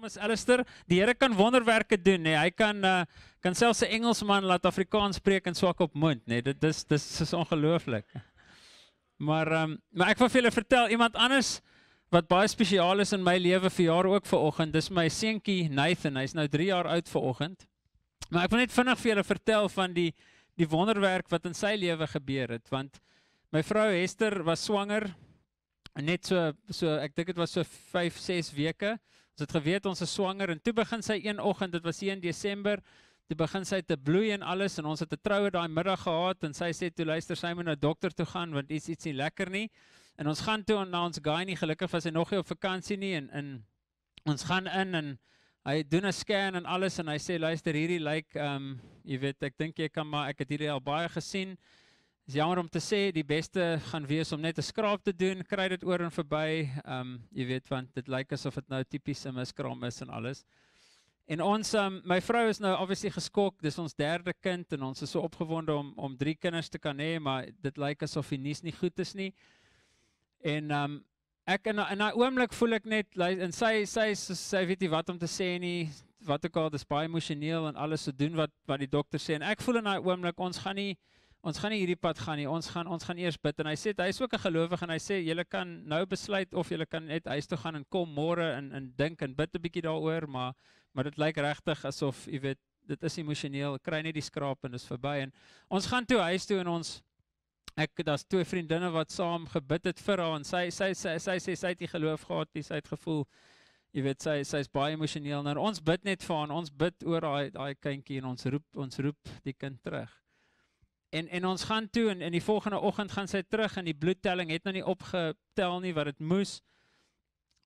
naam is Alistair. Die Here kan wonderwerke doen, nê. Hy kan uh, kan selfs 'n Engelsman laat Afrikaans spreek en swak op mond, nê. Nee. Dit dis dis is ongelooflik. Maar ehm um, maar ek wil vir julle vertel iemand anders wat baie spesiaal is in my lewe vir jaar ook vanoggend. Dis my seuntjie Nathan. Hy's nou 3 jaar oud vanoggend. Maar ek wil net vinnig vir julle vertel van die die wonderwerk wat in sy lewe gebeur het want my vrou Hester was swanger net so so ek dink dit was so 5 6 weke. Ons het geweet ons is swanger en toe begin sy een oggend, dit was 1 Desember, toe begin sy te bloei en alles en ons het 'n troue daai middag gehad en sy sê toe luister sy moet na dokter toe gaan want iets iets nie lekker nie. En ons gaan toe na ons guy nie gelukkig was hy nog nie op vakansie nie en in ons gaan in en hy doen 'n scan en alles en hy sê luister hierdie lyk like, ehm um, jy weet ek dink jy kan maar ek het hierdie al baie gesien. Dis jammer om te sê die beste gaan wees om net 'n skraap te doen, kry dit oor en verby. Ehm um, jy weet want dit lyk asof dit nou tipies 'n miskraam is en alles. En ons um, my vrou is nou obviously geskok. Dis ons derde kind en ons is so opgewonde om om drie kinders te kan hê, maar dit lyk asof die nuus nie goed is nie. En ehm um, ek in in daai oomblik voel ek net en sy sy sy, sy weet nie wat om te sê nie. Wat ook al, dis baie emosioneel en alles se so doen wat wat die dokter sê en ek voel in daai oomblik ons gaan nie ons gaan nie hierdie pad gaan nie. Ons gaan ons gaan eers bid en hy sê hy is ook 'n gelowige en hy sê julle kan nou besluit of julle kan net huis toe gaan en kom môre en en dink en bid 'n bietjie daaroor, maar maar dit lyk regtig asof jy weet dit is emosioneel. Kry net die skraap en dit is verby en ons gaan toe huis toe en ons ek daar's twee vriendinne wat saam gebid het vir haar en sy sy sy sy sê sy, sy, sy het die geloof gehad, sy het gevoel Jy weet sy sy's baie emosioneel. Nou ons bid net vir haar. Ons bid oor daai daai kindjie en ons roep ons roep die kind terug. En en ons gaan toe en in die volgende oggend gaan sy terug en die bloedtelling het nou nie opgetel nie wat dit moes.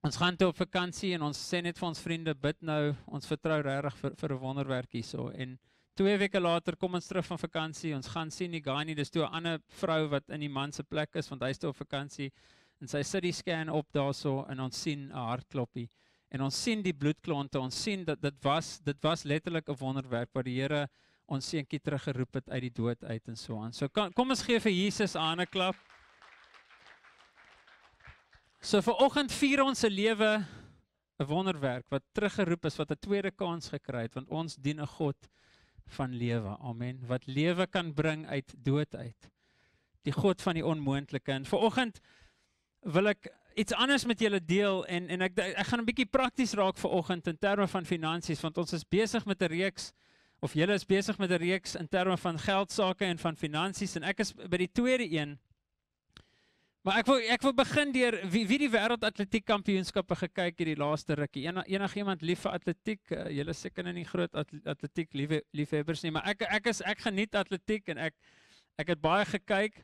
Ons gaan toe op vakansie en ons sê net vir ons vriende bid nou, ons vertrou regtig vir vir 'n wonderwerk hierso en twee weke later kom ons terug van vakansie. Ons gaan sien die guy nie, dis toe 'n ander vrou wat in die man se plek is want hy's toe op vakansie en sy sit die scan op daarso en ons sien 'n hartklopie en ons sien die bloedklonte. Ons sien dat dit was dit was letterlik 'n wonderwerk wat die Here ons seentjie teruggeroep het uit die dood uit en so aan. So kan, kom ons gee vir Jesus 'n ander klap. So vir oggend vier ons se lewe 'n wonderwerk wat teruggeroep is wat 'n tweede kans gekry het want ons dien 'n God van lewe. Amen. Wat lewe kan bring uit dood uit. Die God van die onmoontlike. En vir oggend wil ek iets anders met julle deel en en ek ek gaan 'n bietjie prakties raak vir oggend in terme van finansies want ons is besig met 'n reeks of julle is besig met 'n reeks in terme van geld sake en van finansies en ek is by die tweede een. Maar ek wil ek wil begin deur wie wie die wêreld atletiek kampioenskappe gekyk het die laaste rukkie. En, enig iemand lief vir atletiek, uh, julle seker nie groot atletiek liefhebbers nie, maar ek ek is ek geniet atletiek en ek ek het baie gekyk.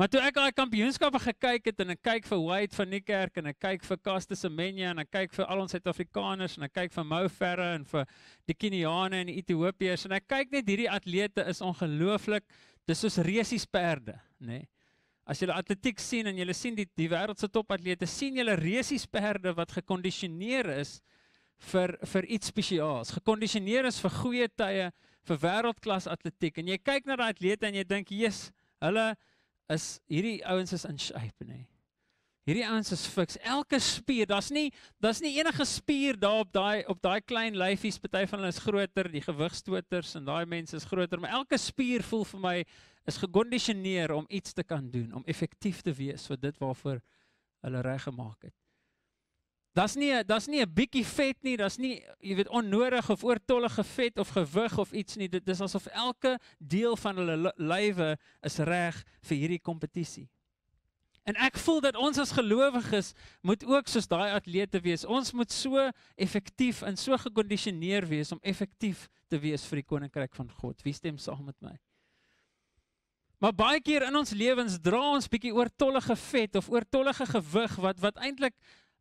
Maar toe ek al die kampioenskappe gekyk het en ek kyk vir White van Niekerk en ek kyk vir Caster Semenya en ek kyk vir al ons Suid-Afrikaners en ek kyk vir Mou Ferre en vir die Keniane en die Ethiopiërs en ek kyk net hierdie atlete is ongelooflik. Dis soos resies perde, nê? Nee? As jy die atletiek sien en jy sien die die wêreld se topatlete, sien jy resies perde wat gekondisioneer is vir vir iets spesiaals. Gekondisioneer is vir goeie tye, vir wêreldklas atletiek en jy kyk na daai atlete en jy dink, "Jesus, hulle is hierdie ouens is in shape nê. Hierdie ouens is fiks. Elke spier, daar's nie daar's nie enige spier daar op daai op daai klein lyfies, party van hulle is groter, die gewigstoters en daai mense is groter, maar elke spier voel vir my is gekondisioneer om iets te kan doen, om effektief te wees vir dit waarvoor hulle reg gemaak het. Das nie, das nie 'n bietjie vet nie, das nie, jy weet, onnodig of oortollige vet of gewig of iets nie. Dit dis asof elke deel van hulle lywe is reg vir hierdie kompetisie. En ek voel dat ons as gelowiges moet ook soos daai atlete wees. Ons moet so effektief en so gekondisioneer wees om effektief te wees vir die koninkryk van God. Wie stem saam met my? Maar baie keer in ons lewens dra ons bietjie oortollige vet of oortollige gewig wat wat eintlik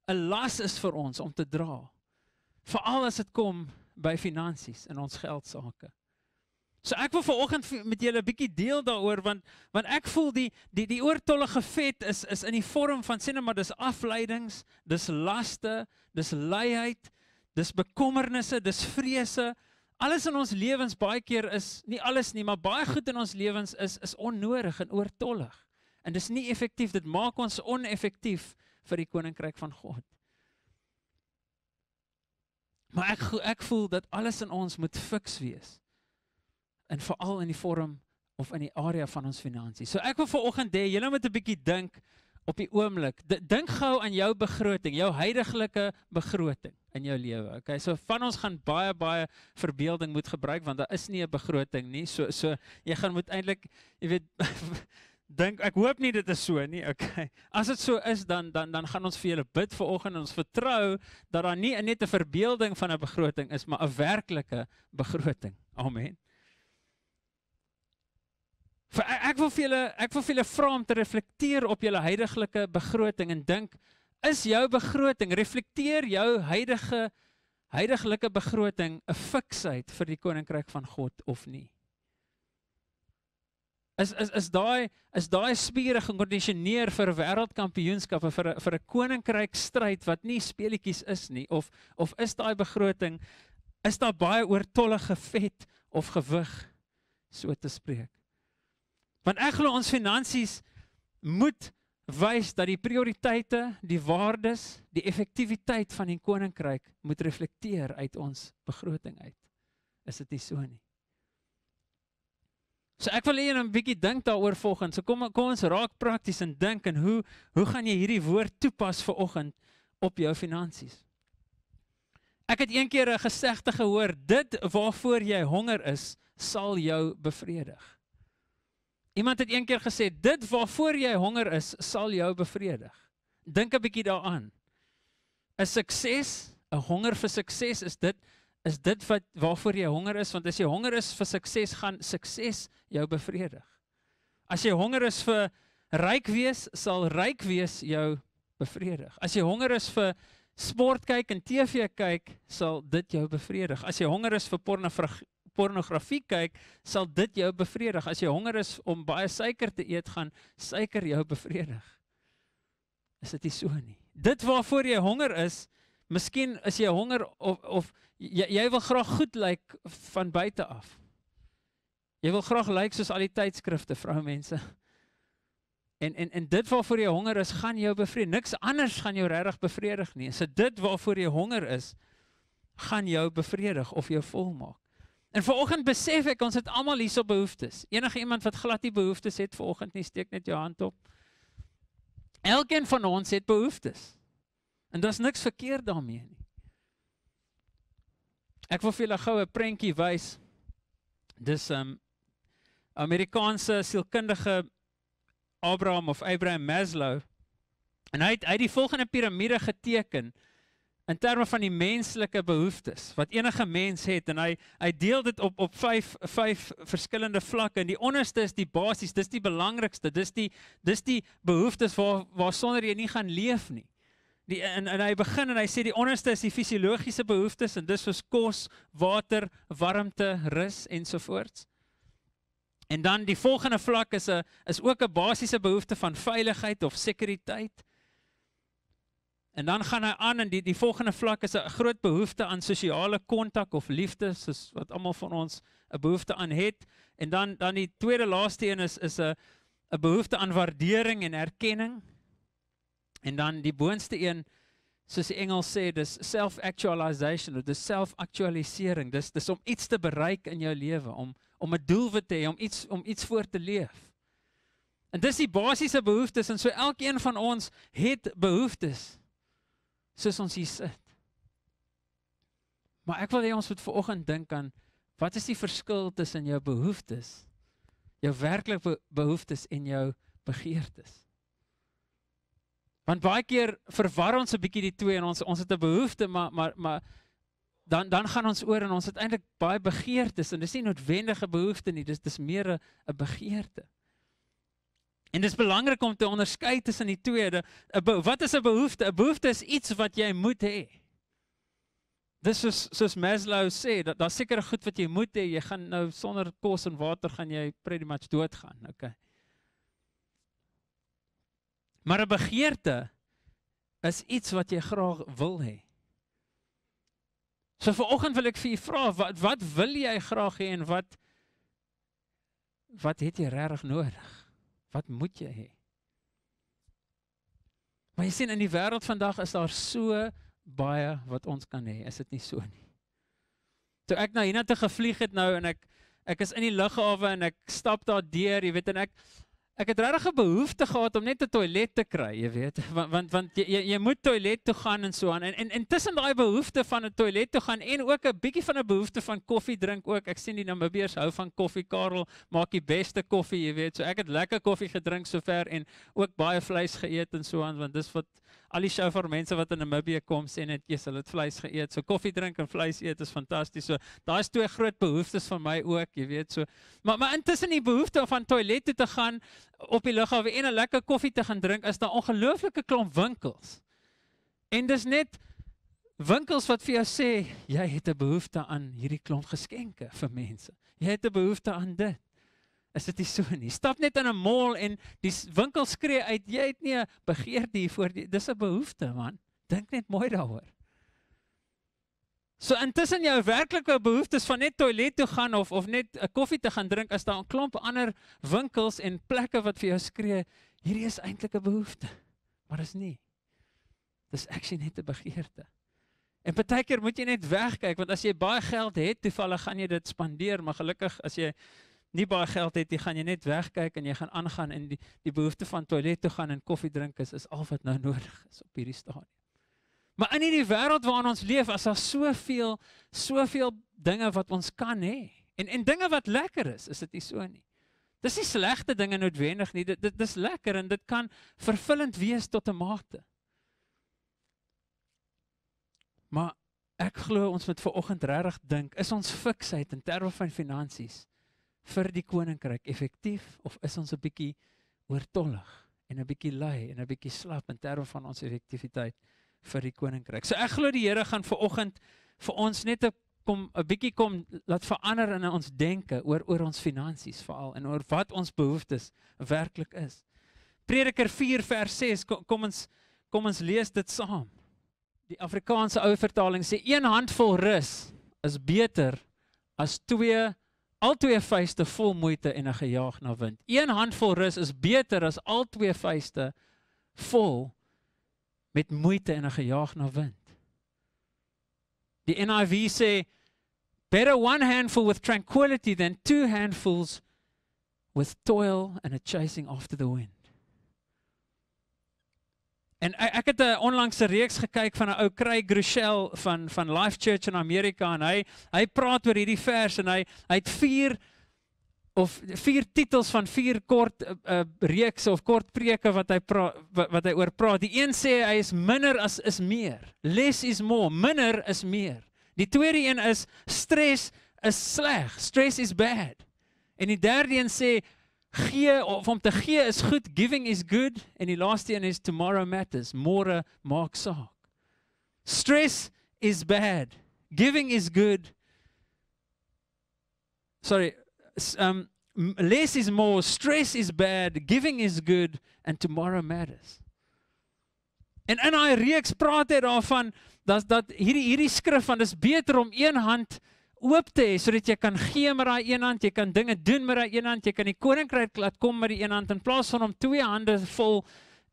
'n las is vir ons om te dra. Veral as dit kom by finansies en ons geld sake. So ek wil vanoggend met julle 'n bietjie deel daaroor want want ek voel die die die oortollige vet is is in die vorm van sê net maar dis afleidings, dis laste, dis luiheid, dis bekommernisse, dis vrese. Alles in ons lewens baie keer is nie alles nie, maar baie goed in ons lewens is is onnodig en oortollig. En dis nie effektief, dit maak ons oneffektief vir die koninkryk van God. Maar ek ek voel dat alles in ons moet fiks wees. En veral in die vorm of in die area van ons finansies. So ek wil vir oggend hê julle moet 'n bietjie dink op die oomblik. Dink gou aan jou begroting, jou huidige begroting in jou lewe. Okay, so van ons gaan baie baie verbeelding moet gebruik want daar is nie 'n begroting nie. So so jy gaan moet eintlik, jy weet dink ek hoop nie dit is so nie. Okay. As dit so is dan dan dan gaan ons vir julle bid vir oggend en ons vertrou dat daar nie net 'n verbeelding van 'n begroting is, maar 'n werklike begroting. Amen. Vir ek wil vir julle ek wil vir julle vra om te reflekteer op julle huidige begroting en dink is jou begroting reflekteer jou huidige huidige begroting 'n fiksheid vir die koninkryk van God of nie? is is is daai is daai spiere gekondisioneer vir wêreldkampioenskappe vir vir 'n koninkryk stryd wat nie speletjies is nie of of is daai begroting is daar baie oortollige vet of gewig so te spreek. Want ek glo ons finansies moet wys dat die prioriteite, die waardes, die effektiwiteit van die koninkryk moet reflekteer uit ons begroting uit. Is dit nie so nie? So ek wil hê jy moet 'n bietjie dink daaroor vanoggend. So kom kom ons raak prakties en dink en hoe hoe gaan jy hierdie woord toepas vanoggend op jou finansies? Ek het eendag 'n een gesegde gehoor, dit waarvoor jy honger is, sal jou bevredig. Iemand het eendag gesê, dit waarvoor jy honger is, sal jou bevredig. Dink 'n bietjie daaraan. 'n Sukses, 'n honger vir sukses is dit is dit wat waarvoor jy honger is want as jy honger is vir sukses gaan sukses jou bevredig. As jy honger is vir ryk wees sal ryk wees jou bevredig. As jy honger is vir sport kyk en TV kyk sal dit jou bevredig. As jy honger is vir pornografie kyk sal dit jou bevredig. As jy honger is om baie suiker te eet gaan suiker jou bevredig. Is dit nie so nie? Dit waarvoor jy honger is, Miskien is jy honger of of jy, jy wil graag goed lyk like van buite af. Jy wil graag lyk like soos al die tydskrifte, vroumense. En en en dit waarvoor jy honger is, gaan jou bevredig. Niks anders gaan jou regtig bevredig nie. So dit waarvoor jy honger is, gaan jou bevredig of jou volmaak. En vanoggend besef ek ons het almal hierso behoeftes. Enige iemand wat glad nie behoeftes het vanoggend nie, steek net jou hand op. Elkeen van ons het behoeftes. En daar's niks verkeerd daarmee nie. Ek wil vir julle gou 'n prentjie wys. Dis 'n um, ehm, Amerikaanse sielkundige Abraham of Abraham Maslow. En hy het, hy het die volgende piramide geteken in terme van die menslike behoeftes wat enige mens het en hy hy deel dit op op 5 5 verskillende vlakke en die onderste is die basies dis die belangrikste dis die dis die behoeftes waar waar sonder jy nie gaan leef nie Die en en hy begin en hy sê die onderste is die fisiologiese behoeftes en dis soos kos, water, warmte, rus ensovoorts. En dan die volgende vlak is 'n is ook 'n basiese behoefte van veiligheid of sekuriteit. En dan gaan hy aan en die die volgende vlak is 'n groot behoefte aan sosiale kontak of liefde soos wat almal van ons 'n behoefte aan het. En dan dan die tweede laaste een is is 'n 'n behoefte aan waardering en erkenning. En dan die boonste een soos die Engels sê, dis self-actualization of dis self-aktualisering. Dis dis om iets te bereik in jou lewe, om om 'n doelwit te hê, om iets om iets voor te leef. En dis die basiese behoeftes en so elkeen van ons het behoeftes soos ons hier sit. Maar ek wil hê ons moet veraloggend dink aan wat is die verskil tussen jou behoeftes, jou werklike behoeftes en jou begeertes? Want baie keer verwar ons 'n bietjie die twee en ons ons het 'n behoefte maar maar maar dan dan gaan ons oor en ons het eintlik baie begeertes en dis nie noodwendige behoeftes nie, dis dis meer 'n begeerte. En dit is belangrik om te onderskei tussen die twee. Wat is 'n behoefte? 'n Behoefte is iets wat jy moet hê. Dis is soos Maslow sê, dat daar seker goed wat jy moet hê, jy gaan nou sonder kos en water gaan jy pretty much doodgaan. Okay. Maar 'n begeerte is iets wat jy graag wil hê. So vir oggend wil ek vir u vra wat wat wil jy graag hê en wat wat het jy regtig nodig? Wat moet jy hê? Maar jy sien in die wêreld vandag is daar so baie wat ons kan hê, is dit nie so nie? Toe ek nou hiernatoe gevlieg het nou en ek ek is in die lughawe en ek stap daar deur, jy weet en ek ek het regtig 'n behoefte gehad om net 'n toilet te kry, jy weet, want want want jy jy moet toilet toe gaan en so aan. En en intussen daai behoefte van 'n toilet toe gaan en ook 'n bietjie van 'n behoefte van koffie drink ook. Ek sien die Namibiërs hou van koffie. Karel maak die beste koffie, jy weet. So ek het lekker koffie gedrink sover en ook baie vleis geëet en so aan, want dis wat al die chauffeur mense wat in Namibië kom sê net jy's hulle het vleis geëet. So koffie drink en vleis eet is fantasties. So daar's twee groot behoeftes vir my ook, jy weet. So maar maar intussen die behoefte om van toilet toe te gaan op die lughawe en 'n lekker koffie te gaan drink is daar ongelooflike klomp winkels. En dis net winkels wat vir jou sê jy het 'n behoefte aan hierdie klomp geskenke vir mense. Jy het 'n behoefte aan dit is dit nie so nie. Stap net in 'n mall en die winkel skree uit jy het nie 'n begeerte hiervoor nie. Dis 'n behoefte, man. Dink net mooi daaroor. So intussen jou werklike behoeftes van net toilet toe gaan of of net 'n koffie te gaan drink as daar 'n klomp ander winkels en plekke wat vir jou skree, hierdie is eintlik 'n behoefte. Maar dis nie. Dis actually net 'n begeerte. En baie keer moet jy net wegkyk want as jy baie geld het, toevallig gaan jy dit spandeer, maar gelukkig as jy nie baie geld het nie, gaan jy net wegkyk en jy gaan aangaan en die die behoefte van toilet toe gaan en koffie drink is is al wat nou nodig is op hierdie stadium. Maar in hierdie wêreld waarin ons leef, as daar soveel soveel dinge wat ons kan hê en en dinge wat lekker is, is dit nie so nie. Dis nie slegte dinge noodwendig nie. Dit dit dis lekker en dit kan vervullend wees tot 'n mate. Maar ek glo ons moet ver oggend regtig dink, is ons fiksheid in terme van finansies vir die koninkryk effektief of is ons 'n bietjie oortollig en 'n bietjie lui en 'n bietjie slap in terme van ons effektiwiteit vir die koninkryk. So ek glo die Here gaan ver oggend vir ons net 'n kom 'n bietjie kom laat verander in ons denke oor oor ons finansies veral en oor wat ons behoeftes werklik is. Prediker 4 vers 6 kom, kom ons kom ons lees dit saam. Die Afrikaanse ou vertaling sê een handvol rus is beter as twee Altwee vuiste vol moeite en 'n gejaag na wind. Een handvol rus is beter as altwee vuiste vol met moeite en 'n gejaag na wind. Die NIV sê better one handful with tranquility than two handfuls with toil and a chasing after the wind. En ek ek het eh, 'n onlangse reeks gekyk van 'n ou Craig Groeschel van van Life Church in Amerika en hy hy praat oor hierdie vers en hy hy het vier of vier titels van vier kort uh, eh, eh, reeks of kort preke wat hy praat wat hy oor praat. Die een sê hy is minder as is meer. Less is more. Minder is meer. Die tweede een is stres is sleg. Stress is bad. En die derde een sê gee of om te gee is goed giving is good en die laaste een is tomorrow matters môre maak saak stress is bad giving is good sorry um less is more stress is bad giving is good and tomorrow matters en in hy reeks praat hy daarvan dat dat hierdie hierdie skrif van dis beter om een hand oop te hê sodat jy kan gee met daai een hand, jy kan dinge doen met daai een hand, jy kan die koninkryk laat kom met die een hand in plaas van om twee hande vol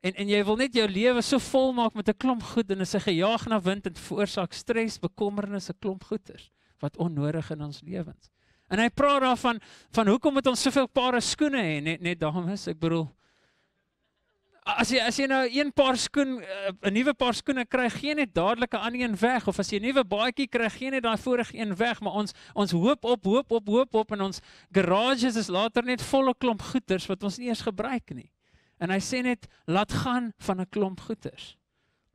en en jy wil net jou lewe so vol maak met 'n klomp goed en is 'n gejaag na wind en veroorsaak stres, bekommernisse, 'n klomp goeters wat onnodig in ons lewens. En hy praat daarvan van hoekom moet ons soveel pare skoene hê net net dames, ek bedoel as jy as jy nou een paar skoen eh, 'n nuwe paar skoene kry, gee net dadelik 'n ander een weg of as jy 'n nuwe baadjie kry, gee net daai vorige een weg, maar ons ons hoop op hoop op hoop op en ons garages is later net volle klomp goeder wat ons nie eens gebruik nie. En hy sê net laat gaan van 'n klomp goeder.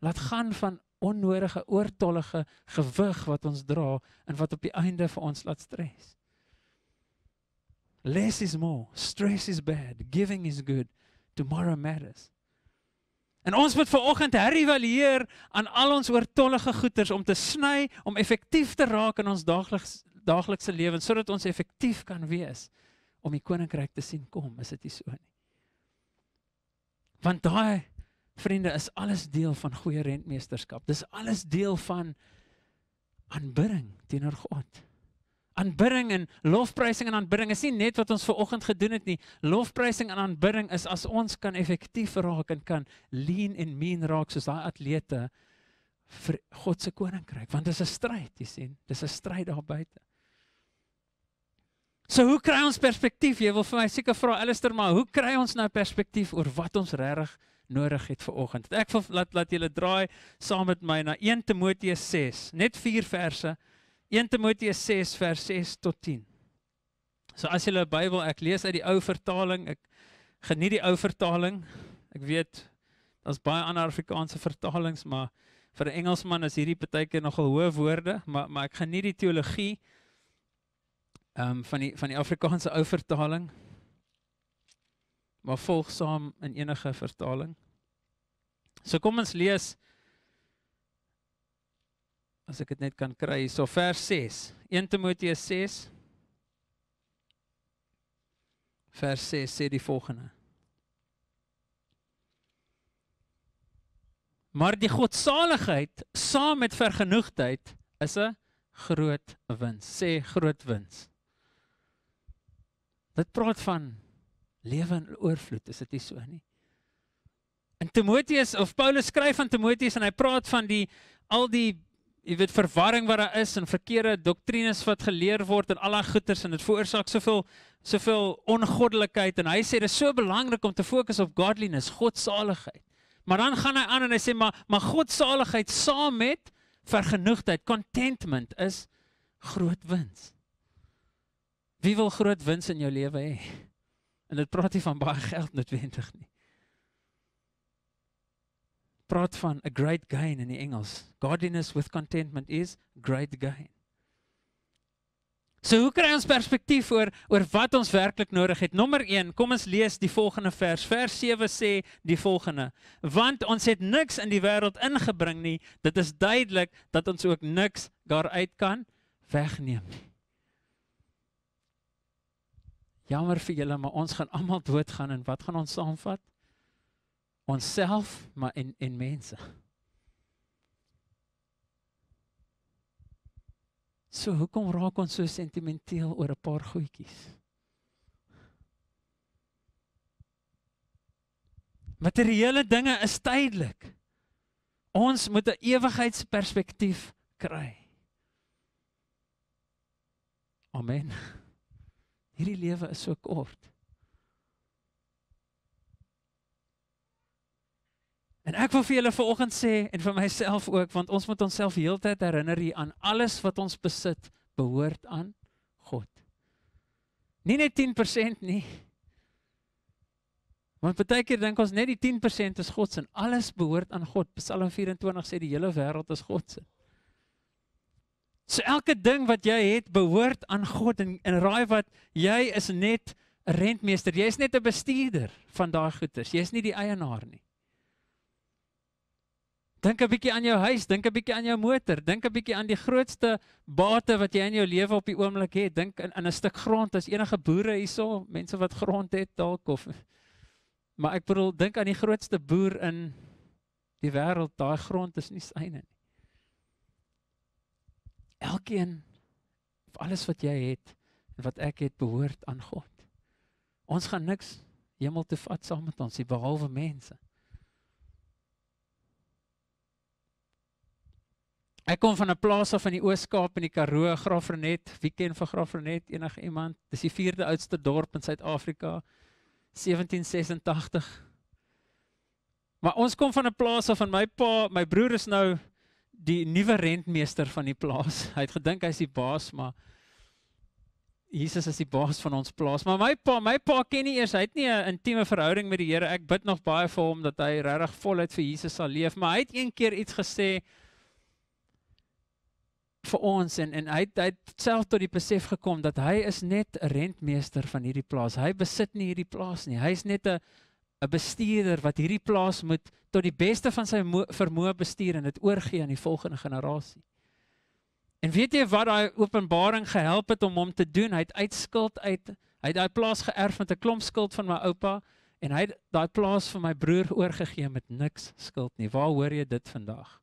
Laat gaan van onnodige oortollige gewig wat ons dra en wat op die einde vir ons laat stres. Less is more. Stress is bad. Giving is good. Tomorrow matters. En ons moet ver oggend herëvalueer aan al ons oortollige goeders om te sny om effektief te raak in ons daagliks daaglikse lewe sodat ons effektief kan wees om die koninkryk te sien kom, is dit nie so nie. Want daai vriende is alles deel van goeie rentmeesterskap. Dis alles deel van aanbidding teenoor God aanbidding en lofprysing en aanbidding is nie net wat ons ver oggend gedoen het nie. Lofprysing en aanbidding is as ons kan effektief raak en kan lean en mean raak soos daai atlete vir God se koninkryk, want dit is 'n stryd, jy sien. Dis 'n stryd daar buite. So hoe kry ons perspektief? Jy wil vir my seker vra Alistair, maar hoe kry ons nou perspektief oor wat ons regtig nodig het vir oggend? Ek wil laat laat julle draai saam met my na 1 Timoteus 6, net 4 verse. 1 Timoteus 6 vers 6 tot 10. So as jy 'n Bybel, ek lees uit die ou vertaling. Ek geniet die ou vertaling. Ek weet daar's baie ander Afrikaanse vertalings, maar vir 'n Engelsman is hierdie partykeer nogal hoë woorde, maar maar ek geniet die teologie ehm um, van die van die Afrikaanse ou vertaling. Maar volg saam in enige vertaling. So kom ons lees as ek dit net kan kry hierso vers 6 1 Timoteus 6 vers 6 sê die volgende Maar die godsaligheid saam met vergenoegdheid is 'n groot wins sê groot wins Dit praat van lewe in oorvloed is dit nie so nie En Timoteus of Paulus skryf aan Timoteus en hy praat van die al die jy weet verwarring wat daar is en verkeerde doktrines wat geleer word en al daai goeters en dit veroorsaak soveel soveel ongoddelikheid en hy sê dit is so belangrik om te fokus op godliness, godsaligheid. Maar dan gaan hy aan en hy sê maar maar godsaligheid saam met vergenoegdheid, contentment is groot wins. Wie wil groot wins in jou lewe hê? En dit praat nie van baie geld noodwendig nie praat van a great gain in die Engels. Godliness with contentment is great gain. So hoe kry ons perspektief oor oor wat ons werklik nodig het? Nommer 1, kom ons lees die volgende vers. Vers 7 sê die volgende: Want ons het niks in die wêreld ingebring nie, dit is duidelik dat ons ook niks daaruit kan wegneem nie. Jammer vir julle, maar ons gaan almal doodgaan en wat gaan ons saamvat? onsself maar en en mense. So hoekom raak ons so sentimenteel oor 'n paar goedjies? Materiële dinge is tydelik. Ons moet 'n ewigheidsperspektief kry. Amen. Hierdie lewe is so kort. En ek wil vir julle vanoggend sê en vir myself ook want ons moet onsself heeltyd herinner hier aan alles wat ons besit behoort aan God. Nie net 10% nie. Want baie keer dink ons net die 10% is God se en alles behoort aan God. Psalm 24 sê die hele wêreld is God se. So elke ding wat jy het behoort aan God en en raai wat jy is net 'n rentmeester. Jy's net 'n bestuurder van daai goederes. Jy's nie die eienaar nie. Dink 'n bietjie aan jou huis, dink 'n bietjie aan jou motor, dink 'n bietjie aan die grootste bate wat jy in jou lewe op die oomblik het. Dink aan 'n stuk grond, as enige boere hierso, mense wat grond het dalk of maar ek bedoel dink aan die grootste boer in die wêreld, daai grond is nie syne nie. Elkeen of alles wat jy het en wat ek het behoort aan God. Ons gaan niks hemel toe vat saam met ons nie behalwe mense. Ek kom van 'n plaas af in die Oos-Kaap in die Karoo, Graafrenet. Wie ken van Graafrenet enige iemand? Dis die 4de oudste dorp in Suid-Afrika. 1786. Maar ons kom van 'n plaas af van my pa, my broer is nou die nuwe rentmeester van die plaas. Hy het gedink hy's die baas, maar Jesus is die baas van ons plaas. Maar my pa, my pa ken nie eers, hy het nie 'n intieme verhouding met die Here. Ek bid nog baie vir hom dat hy regtig voluit vir Jesus sal leef, maar hy het een keer iets gesê vir ons en en hy het, hy het self tot die besef gekom dat hy is net 'n rentmeester van hierdie plaas. Hy besit nie hierdie plaas nie. Hy is net 'n 'n bestuurder wat hierdie plaas moet tot die beste van sy vermoë bestuur en dit oorgee aan die volgende generasie. En weet jy wat daai openbaring gehelp het om hom te doen? Hy het uitskuld uit hy het daai plaas geërf met 'n klomp skuld van my oupa en hy het daai plaas vir my broer oorgegee met niks skuld nie. Waar hoor jy dit vandag?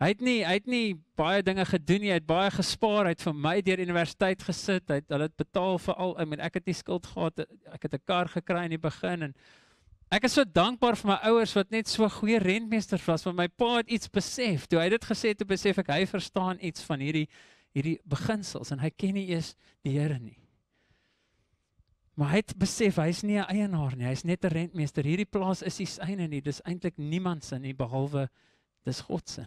Hy het nie hy het nie baie dinge gedoen nie. Hy het baie gespaar. Hy het vir my deur universiteit gesit. Hy het hulle het betaal vir al. I mean, ek het nie skuld gehad. Ek het 'n kar gekry in die begin en ek is so dankbaar vir my ouers wat net so goeie rentmeesters was. Want my pa het iets besef. Toe hy dit gesê het, het hy besef ek hy verstaan iets van hierdie hierdie beginsels en hy ken nie eens die Here nie. Maar hy het besef hy's nie 'n eienaar nie. Hy's net 'n rentmeester. Hierdie plaas is sy eie nie. Dis eintlik niemand se nie behalwe dis God se.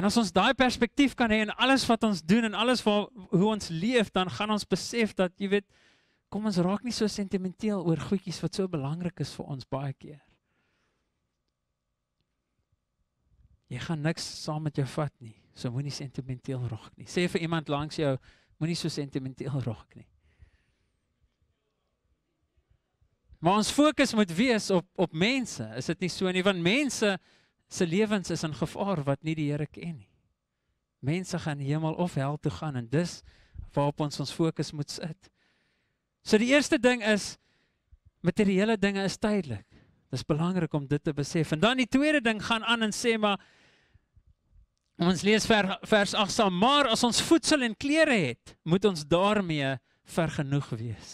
En as ons daai perspektief kan hê in alles wat ons doen en alles waar hoe ons leef, dan gaan ons besef dat jy weet, kom ons raak nie so sentimenteel oor goedjies wat so belangrik is vir ons baie keer. Jy gaan niks saam met jou vat nie. So moenie sentimenteel raak nie. Sê vir iemand langs jou, moenie so sentimenteel raak nie. Maar ons fokus moet wees op op mense. Is dit nie so nie? Want mense se lewens is in gevaar wat nie die Here ken nie. Mense gaan hemel of hel toe gaan en dis waarop ons ons fokus moet sit. So die eerste ding is materiële dinge is tydelik. Dis belangrik om dit te besef. En dan die tweede ding gaan aan en sê maar ons lees ver, vers 8 sa maar as ons voedsel en klere het, moet ons daarmee vergenoeg wees.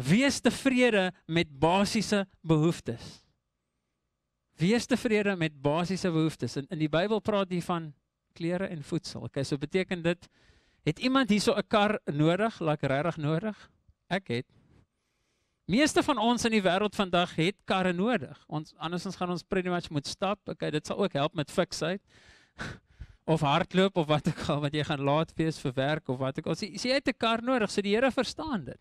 Wees tevrede met basiese behoeftes. Wees tevrede met basiese behoeftes. In, in die Bybel praat hy van klere en voedsel. Okay, so beteken dit het iemand hierso 'n kar nodig, like regtig nodig? Ek het. Meeste van ons in die wêreld vandag het karre nodig. Ons andersins gaan ons pretty much moet stap. Okay, dit sal ook help met fiksheid. of hardloop of wat ook al, want jy gaan laat wees vir werk of wat ook al. Sien jy het 'n kar nodig, so die Here verstaan dit.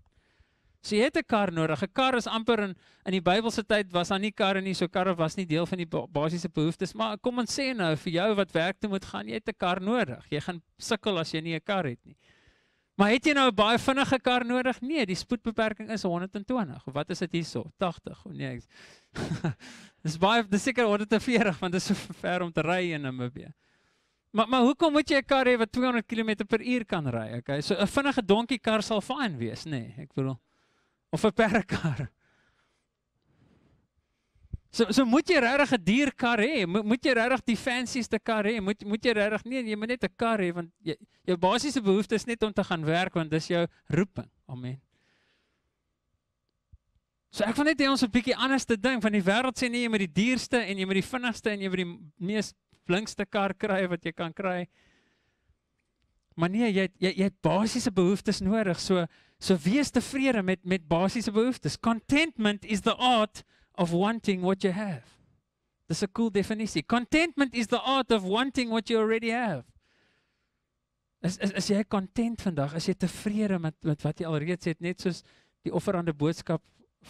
So jy het 'n kar nodig. 'n Kar is amper in in die Bybelse tyd was daar nie karre nie. So karre was nie deel van die basiese behoeftes, maar kom ons sê nou vir jou wat werk toe moet gaan, jy het 'n kar nodig. Jy gaan sukkel as jy nie 'n kar het nie. Maar het jy nou 'n baie vinnige kar nodig? Nee, die spoedbeperking is 120. Of wat is dit hierso? 80. O nee. dis baie dis seker 140 want dit is so ver om te ry in Namibië. Maar maar hoekom moet jy 'n kar hê wat 200 km per uur kan ry? Okay. So 'n vinnige donkie kar sal fyn wees, nê. Nee, ek bedoel of 'n perdekar. So so moet jy regtig 'n duur kar hê? Mo, moet jy regtig die fancyste kar hê? Moet moet jy regtig nee, jy moet net 'n kar hê want jy, jou basiese behoefte is net om te gaan werk want dis jou roeping. Amen. So ek wil net hê ons moet 'n bietjie anders te dink van die wêreld sê nee, jy moet die duurste en jy moet die vinnigste en jy moet die mees blinkste kar kry wat jy kan kry. Maar nee, jy het, jy jy het basiese behoeftes nodig. So So wees tevrede met met basiese behoeftes. Contentment is the art of wanting what you have. Dis 'n cool definisie. Contentment is the art of wanting what you already have. As as as jy content vandag, as jy tevrede met met wat jy alreeds het, net soos die offerande boodskap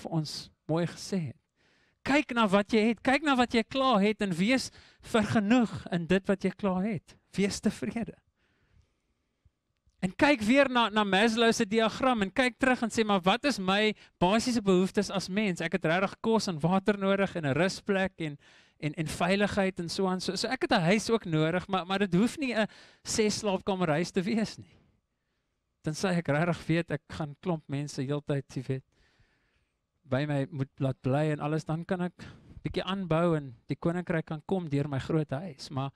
vir ons mooi gesê het. Kyk na wat jy het, kyk na wat jy klaar het en wees vergenoeg in dit wat jy klaar het. Wees tevrede kyk weer na na Maslow se diagram en kyk terug en sê maar wat is my basiese behoeftes as mens? Ek het regtig kos en water nodig en 'n rusplek en en en veiligheid en so aan. So, so ek het 'n huis ook nodig, maar maar dit hoef nie 'n ses slaapkamer huis te wees nie. Dan sê ek regtig weet ek gaan klomp mense heeltyd, jy weet, by my moet laat bly en alles dan kan ek bietjie aanbou en die koninkryk kan kom deur my groot huis, maar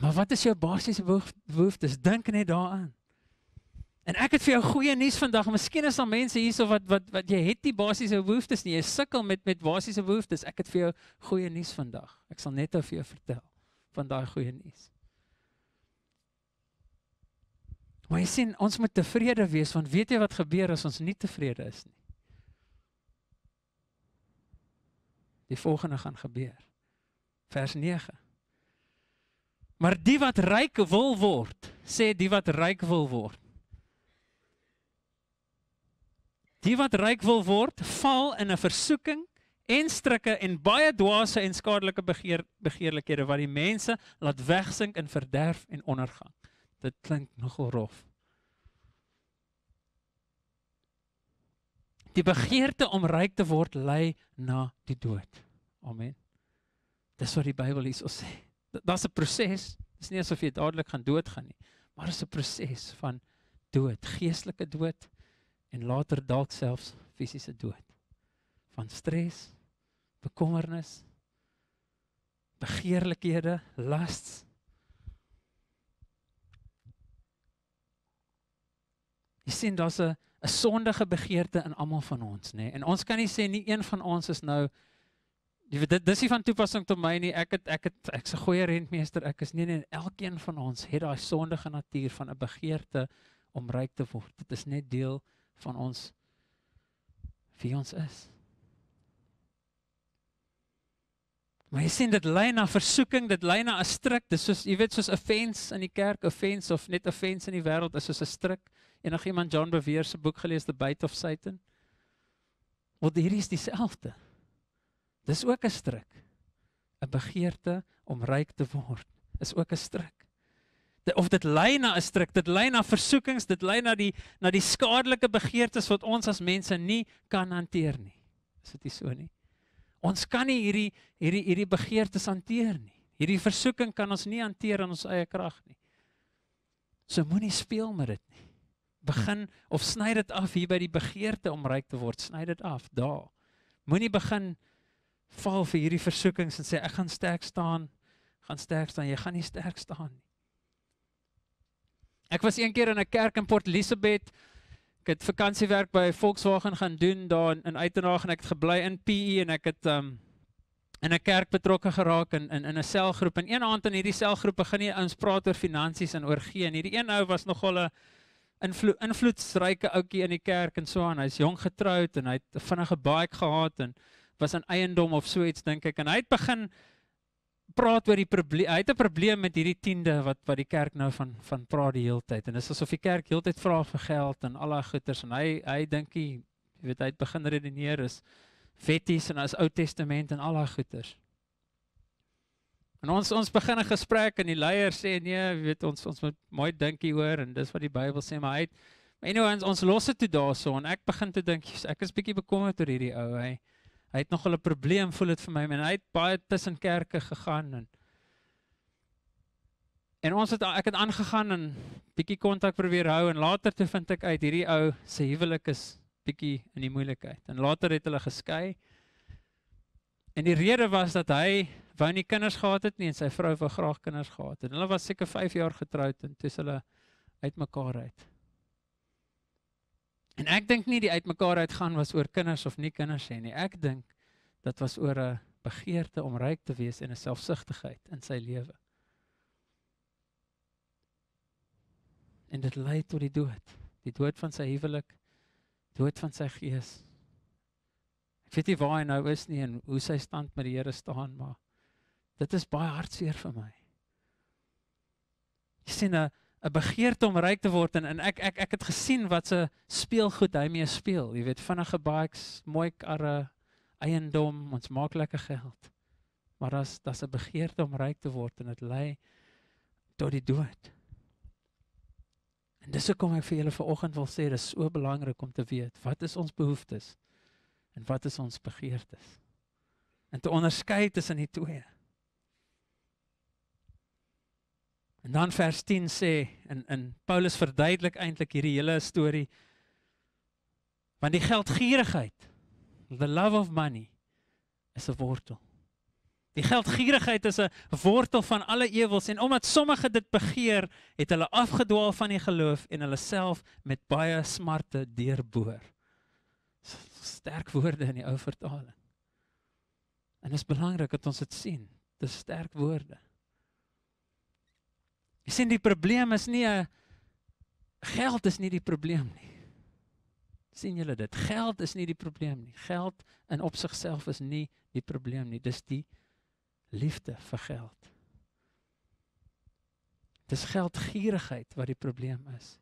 Maar wat is jou basiese behoeftes? Dink net daaraan. En ek het vir jou goeie nuus vandag. Miskien is daar mense hierso wat wat wat jy het die basiese behoeftes nie. Jy sukkel met met basiese behoeftes. Ek het vir jou goeie nuus vandag. Ek sal net vir jou vertel van daai goeie nuus. Maar jy sien, ons moet tevrede wees want weet jy wat gebeur as ons nie tevrede is nie? Die volgende gaan gebeur. Vers 9. Maar die wat ryk wil word, sê die wat ryk wil word. Die wat ryk wil word, val in 'n versoeking en strikke en baie dwaase en skadelike begeer begeerlikhede wat die mense laat wegsink in verderf en ondergang. Dit klink nogal rof. Die begeerte om ryk te word lei na die dood. Amen. Dis wat die Bybel hier sê. So Dit's 'n proses. Dit's nie asof jy dadelik gaan doodgaan nie, maar dit's 'n proses van dood, geestelike dood en later dalk selfs fisiese dood. Van stres, bekommernis, begeerlikhede, lusts. Jy sien daar's 'n 'n sondige begeerte in almal van ons, nê? Nee? En ons kan nie sê nie een van ons is nou Jy weet dit dis nie van toepassing tot my nie. Ek het ek het ek's 'n goeie rentmeester. Ek is nee nee, elkeen van ons het daai sondige natuur van 'n begeerte om ryk te word. Dit is net deel van ons wie ons is. Maar jy sien dit lei na versoeking, dit lei na 'n struik. Dis soos jy weet soos 'n fence in die kerk, 'n fence of net 'n fence in die wêreld is soos 'n struik. Enige iemand John Bevere se boek gelees, The Bite of Satan. Wat hierdie is dieselfde. Dis ook 'n struik. 'n Begeerte om ryk te word is ook 'n struik. Of dit lei na 'n struik, dit lei na versoekings, dit lei na die na die skadelike begeertes wat ons as mense nie kan hanteer nie. Is dit nie so nie? Ons kan nie hierdie hierdie hierdie begeertes hanteer nie. Hierdie versoeking kan ons nie hanteer in ons eie krag nie. So moenie speel met dit nie. Begin of sny dit af hier by die begeerte om ryk te word. Sny dit af daar. Moenie begin val vir hierdie versoekings en sê ek gaan sterk staan. Gaan sterk staan. Jy gaan nie sterk staan nie. Ek was eendag in 'n kerk in Port Elizabeth. Ek het vakansiewerk by Volkswagen gaan doen daar in, in Uitenhaag en ek het gebly in PE en ek het um in 'n kerk betrokke geraak in in in 'n selgroep en een aand in hierdie selgroep begin jy ons praat oor finansies en oor gee en hierdie een ou was nogal 'n invlo invloedsryke ouetjie in die kerk en so aan hy's jong getroud en hy het 'n vinnige baie gehad en was aan eiendom of so iets dink ek en hy het begin praat oor die probleem. Hy het 'n probleem met hierdie tiende wat wat die kerk nou van van praat die hele tyd. En dit is asof die kerk heeltyd vra vir geld en al daai goeders en hy hy dink hy weet hy het begin redeneer is wetties en as Ou Testament en al daai goeders. En ons ons begin 'n gesprek en die leier sê nee, weet ons ons moet mooi dink hieroor en dis wat die Bybel sê, maar hy het anyways ons los dit toe daaroor en ek begin te dink ek is bietjie bekommerd oor hierdie ou hy. He. Hy het nogal 'n probleem voel dit vir my en hy het baie tussen kerke gegaan en en ons het ek het aangegaan en bietjie kontak probeer hou en later toe vind ek uit hierdie ou se huwelik is bietjie in die moeilikheid. En later het hulle geskei. En die rede was dat hy wou nie kinders gehad het nie en sy vrou wou graag kinders gehad het. En hulle was seker 5 jaar getroud en toe is hulle uitmekaar uit. Mekaar uit. En ek dink nie die uitmekaar uitgaan was oor kinders of nie kinders hê nie. Ek dink dit was oor 'n begeerte om ryk te wees en 'n selfsugtigheid in sy lewe. En dit lei tot die dood. Die dood van sy huwelik, dood van sy gees. Ek weet nie waar hy nou is nie en hoe sy stand met die Here staan maar dit is baie hartseer vir my. Jy sien 'n 'n begeerte om ryk te word en, en ek ek ek het gesien wat se speelgoed hy mee speel. Jy weet vinnige bikes, mooi karre, eiendom, ons maak lekker geld. Maar as dit 'n begeerte om ryk te word en dit lei tot die dood. En dis hoekom ek vir julle vanoggend wil sê dis so belangrik om te weet wat is ons behoeftes en wat is ons begeertes. En te onderskei tussen die twee. En dan vers 10 sê in in Paulus verduidelik eintlik hierdie hele storie want die geldgierigheid the love of money is 'n wortel. Die geldgierigheid is 'n wortel van alle ewels en omdat sommige dit begeer, het hulle afgedwaal van die geloof en hulle self met baie smarte deurboor. Sterk woorde in die ou vertaling. En dit is belangrik dat ons dit sien, dis sterk woorde. Jy sien die probleem is nie 'n geld is nie die probleem nie. sien julle dit? Geld is nie die probleem nie. Geld in op sigself is nie die probleem nie. Dis die liefde vir geld. Dis geldgierigheid wat die probleem is.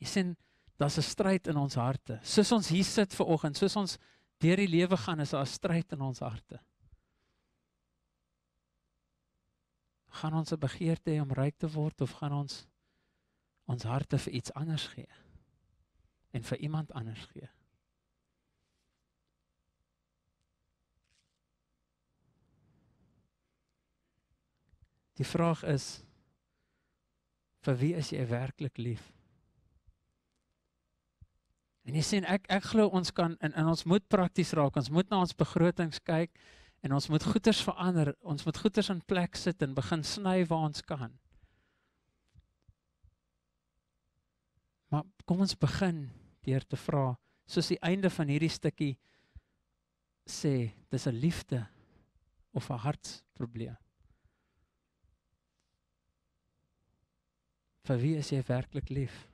Jy sien daar's 'n stryd in ons harte. Soos ons hier sit ver oggend, soos ons deur die lewe gaan, is daar 'n stryd in ons harte. gaan ons 'n begeerte hê om ryk te word of gaan ons ons harte vir iets anders gee en vir iemand anders gee? Die vraag is vir wie is jy werklik lief? En jy sien ek ek glo ons kan in in ons moet prakties raak. Ons moet na ons begrotings kyk En ons moet goeders verander. Ons moet goeders in plek sit en begin sny waar ons kan. Maar kom ons begin deur te vra, soos die einde van hierdie stukkie sê, dis 'n liefde of 'n hartprobleem. Vir wie is jy werklik lief?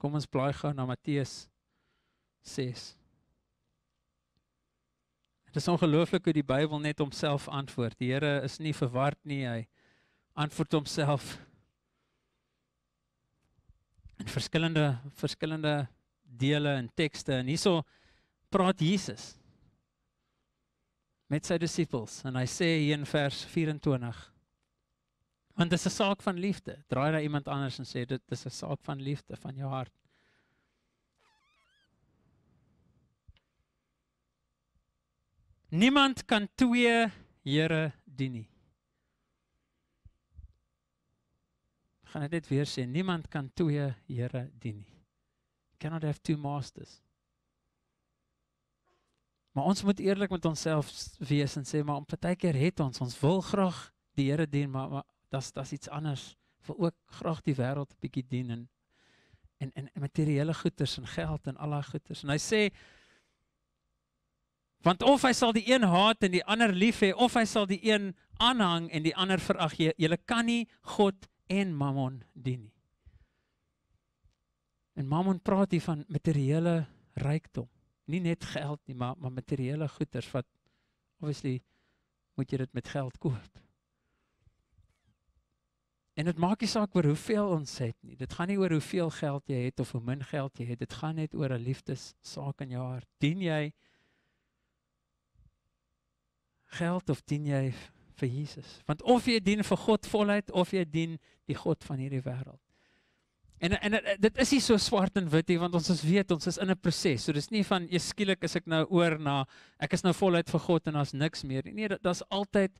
Kom ons blaai gou na Matteus 24. 6. Dit is ongelooflik hoe die Bybel net homself antwoord. Die Here is nie verward nie, hy antwoord homself in verskillende verskillende dele en tekste en hierso praat Jesus met sy disippels en hy sê hier in vers 24 want dit is 'n saak van liefde draai daar iemand anders en sê dit is 'n saak van liefde van jou hart Niemand kan twee Here dien nie. Gaan dit net weer sê, niemand kan twee Here dien nie. Cannot have two masters. Maar ons moet eerlik met onsself wees en sê maar om partykeer het ons ons wil graag die Here dien, maar maar dat's dat's iets anders vir ook graag die wêreld 'n bietjie dien en en en materiële goederes en geld en al daai goederes. En hy sê Want of hy sal die een haat en die ander lief hê of hy sal die een aanhang en die ander verag. Julle kan nie God en Mammon dien nie. En Mammon praat hier van materiële rykdom, nie net geld nie, maar maar materiële goederes wat obviously moet jy dit met geld koop. En dit maak nie saak oor hoeveel ons het nie. Dit gaan nie oor hoeveel geld jy het of hoe min geld jy het. Dit gaan net oor 'n liefdes saak in jou hart. Dien jy geld of dien jy vir Jesus? Want of jy dien vir God voluit of jy dien die God van hierdie wêreld. En en dit is nie so swart en wit nie want ons ons weet ons is in 'n proses. So dis nie van ek skielik is ek nou oor na ek is nou voluit vir God en daar's niks meer nie. Nee, daar's altyd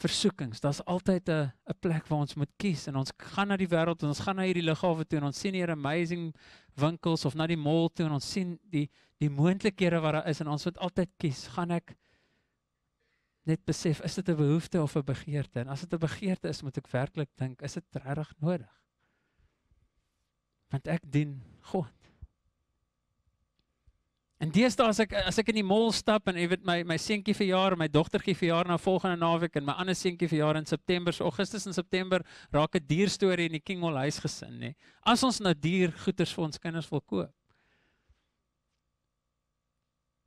versoekings. Daar's altyd 'n 'n plek waar ons moet kies en ons gaan na die wêreld en ons gaan na hierdie liggawe toe en ons sien hier amazing winkels of na die mall toe en ons sien die die moontlikhede wat daar is en ons moet altyd kies. Gaan ek net besef is dit 'n behoefte of 'n begeerte en as dit 'n begeerte is moet ek werklik dink is dit regtig nodig want ek dien God en deesdae as ek as ek in die mall stap en jy weet my my seentjie verjaar en my dogtertjie verjaar na volgende naweek en my ander seentjie verjaar in September so Augustus en September raak 'n dier storie in die King Mall huis gesin nê as ons nou dier goeders vir ons kinders wil koop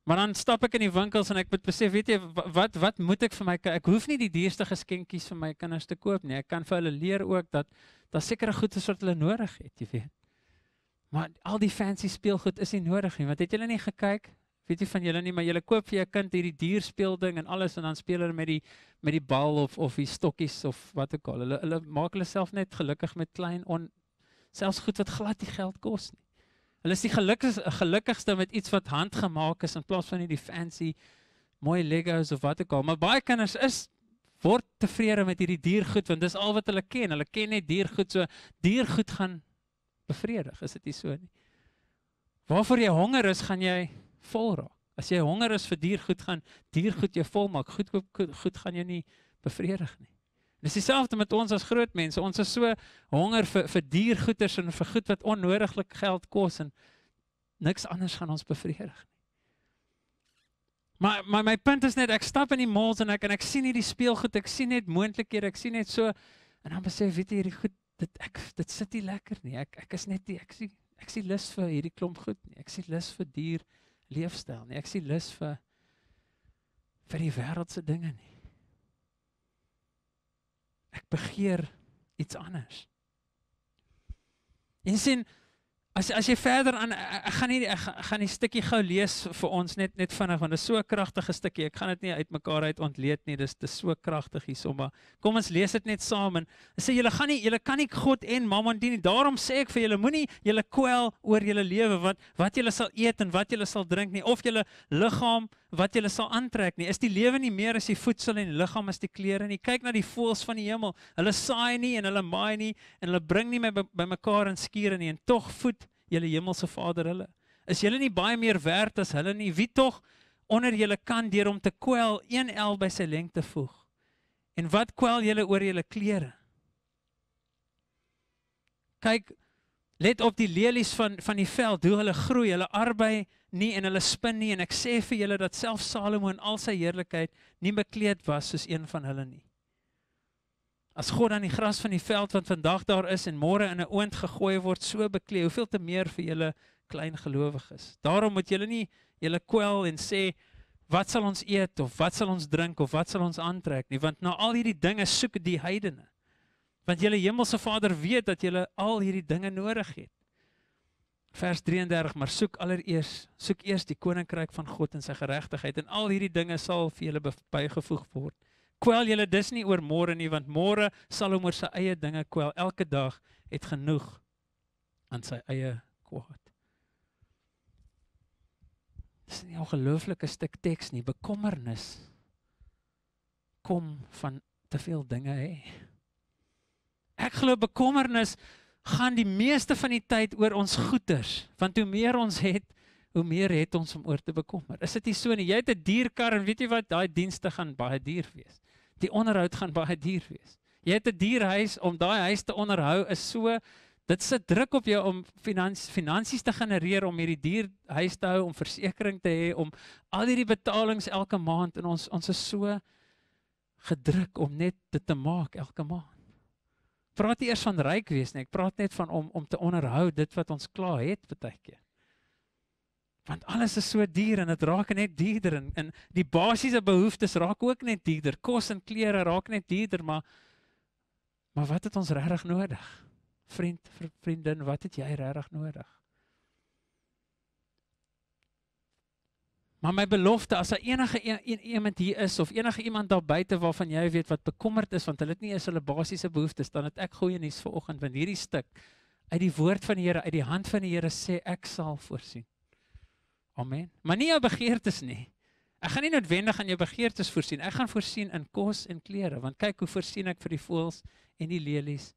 Maar dan stap ek in die winkels en ek moet besef, weet jy, wat wat moet ek vir my ek hoef nie die duurste geskenkies vir my kinders te koop nie. Ek kan vir hulle leer ook dat daar sekere goede soort hulle nodig het, jy weet. Maar al die fancy speelgoed is nie nodig nie. Wat het julle nie gekyk? Weet jy van julle nie, maar julle koop vir jou kind hierdie duur speelding en alles en dan speel hulle met die met die bal of of die stokkies of wat ook al. Hulle hulle maak hulle self net gelukkig met klein on selfs goed wat glad nie geld kos nie. Hulle is die gelukkigste gelukkigste met iets wat handgemaak is in plaas van net die fancy mooi Legos of wat ook al. Maar baie kinders is word tevrede met hierdie diergoed want dis al wat hulle ken. Hulle ken net diergoed so diergoed gaan bevredig. Is dit nie so nie? Waarvoor jy honger is, gaan jy vol raak. As jy honger is vir diergoed gaan diergoed jou vol maak. Goed goed, goed gaan jou nie bevredig nie. Dis dieselfde met ons as groot mense. Ons is so honger vir vir diergoeders en vir goed wat onnodiglik geld kos en niks anders gaan ons bevredig nie. Maar my my punt is net ek stap in die malls en ek en ek sien hierdie speelgoed, ek sien net moontlikhede, ek sien net so en dan besef weet jy hierdie goed dit ek dit sit nie lekker nie. Ek ek is net die, ek sien ek sien lus vir hierdie klomp goed nie. Ek sien lus vir dier leefstyl nie. Ek sien lus vir vir die wêreldse dinge nie. Ek begeer iets anders. En sien as as jy verder aan ek gaan nie ek gaan nie 'n stukkie gou lees vir ons net net vinnig want dit is so 'n kragtige stukkie. Ek gaan dit nie uitmekaar uit ontleed nie. Dis dis so kragtig hiersom maar kom ons lees dit net saam en sê julle gaan nie julle kan nie God en Mammon dien nie. Daarom sê ek vir julle moenie julle kwel oor julle lewe wat wat julle sal eet en wat julle sal drink nie of julle liggaam wat julle sal aantrek nie. Is die lewe nie meer as die voedsel en liggaam as die klere nie. Kyk na die voëls van die hemel. Hulle saai nie en hulle maai nie en hulle bring nie by, by mekaar in skure nie en tog voed julle hemelse Vader hulle. Is julle nie baie meer werd as hulle nie? Wie tog onder julle kan deur om te kwel een el by sy lengte voeg? En wat kwel julle oor julle klere? Kyk, let op die lelies van van die veld, hoe hulle groei, hulle arbei nie en hulle spin nie en ek sê vir julle dat self Salomo in al sy heerlikheid nie bekleed was soos een van hulle nie. As God aan die gras van die veld wat vandag daar is en môre in 'n oond gegooi word so bekleed, hoeveel te meer vir julle klein gelowiges. Daarom moet julle nie julle kwel en sê wat sal ons eet of wat sal ons drink of wat sal ons aantrek nie, want na al hierdie dinge soek die heidene. Want julle hemelse Vader weet dat julle al hierdie dinge nodig het. Vers 33: Maar soek allereers, soek eers die koninkryk van God en sy geregtigheid en al hierdie dinge sal vir julle bygevoeg word. Kwel julle dus nie oor môre nie, want môre sal hom oor sy eie dinge kwel. Elke dag het genoeg aan sy eie kwaad. Dis nie 'n ongelooflike stuk teks nie. Bekommernis kom van te veel dinge hê. Ek glo bekommernis gaan die meeste van die tyd oor ons goeders, want hoe meer ons het, hoe meer het ons om oor te bekommer. Is dit nie so nie? Jy het 'n duur kar en weet jy wat? Daai dienste gaan baie duur wees. Die onderhoud gaan baie duur wees. Jy het 'n duur huis om daai huis te onderhou is so dit sit druk op jou om finans finansies te genereer om hierdie duur huis te hou, om versekerings te hê, om al hierdie betalings elke maand in ons ons is so gedruk om net dit te maak elke maand praat nie eers van ryk wees nie, ek praat net van om om te onderhou dit wat ons klaar het partykeer. Want alles is so duur en dit raak net duurder en in die basiese behoeftes raak ook net duurder. Kos en klere raak net duurder, maar maar wat het ons regtig nodig? Vriend, vriendin, wat het jy regtig nodig? Maar my belofte as daar enige iemand hier is of enige iemand daar buite waarvan jy weet wat bekommerd is want hulle het nie eens hulle basiese behoeftes dan het ek goeie nuus vanoggend want hierdie stuk uit die woord van die Here uit die hand van die Here sê ek sal voorsien. Amen. Maar nie jou begeertes nie. Ek gaan nie noodwendig aan jou begeertes voorsien. Ek gaan voorsien in kos en klere want kyk hoe voorsien ek vir die voëls en die lelies.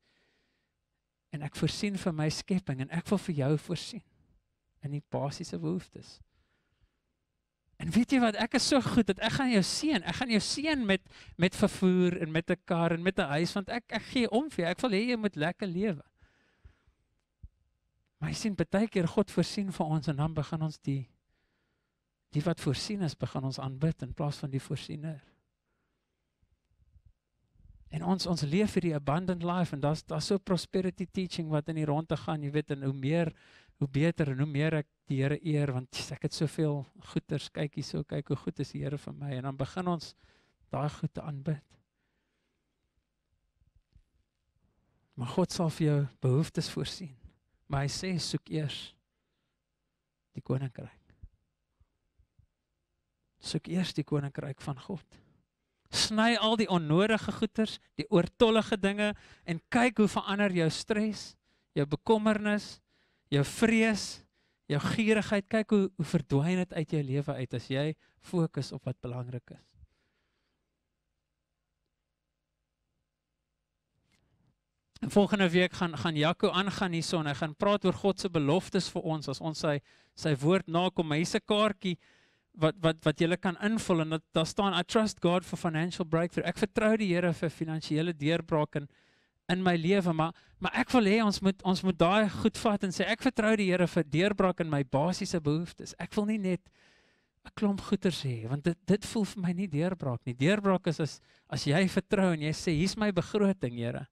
En ek voorsien vir my skepping en ek wil vir jou voorsien in die basiese behoeftes. En weet jy wat, ek is so goed dat ek gaan jou seën. Ek gaan jou seën met met vervoer en met 'n kar en met 'n huis want ek ek gee om vir jou. Ek wil hê jy moet lekker lewe. Maar jy sien baie keer God voorsien vir ons en dan begin ons die die wat voorsien is begin ons aanbid in plaas van die voorsiener. En ons ons leef hierdie abundant life en daar's daar's so prosperity teaching wat in die rondte gaan, jy weet en hoe meer hoe beter en hoe meer ek die Here eer want jys, ek het soveel goeders kyk hier so kyk hoe goed is die Here vir my en dan begin ons daai goed te aanbid. Maar God sal vir jou behoeftes voorsien. Maar hy sê soek eers die koninkryk. Soek eers die koninkryk van God. Sny al die onnodige goeders, die oortollige dinge en kyk hoe verander jou stres, jou bekommernisse jou vrees, jou gierigheid, kyk hoe hoe verdwyn dit uit jou lewe uit as jy fokus op wat belangrik is. En volgende week gaan gaan Jaco aangaan hierson. Hy gaan praat oor God se beloftes vir ons as ons sy sy woord nakom. Hy se kaartjie wat wat wat jy kan invul en dat, daar staan I trust God for financial breakthrough. Ek vertrou die Here vir finansiële deurbraak en in, in my lewe, maar maar ek wil hê ons moet ons moet daai goed vat en sê ek vertrou die Here vir deurbraak in my basiese behoeftes. Ek wil nie net 'n klomp goeder sê want dit dit voel vir my nie deurbraak nie. Deurbraak is as as jy vertrou en jy sê hier's my begroting, Here.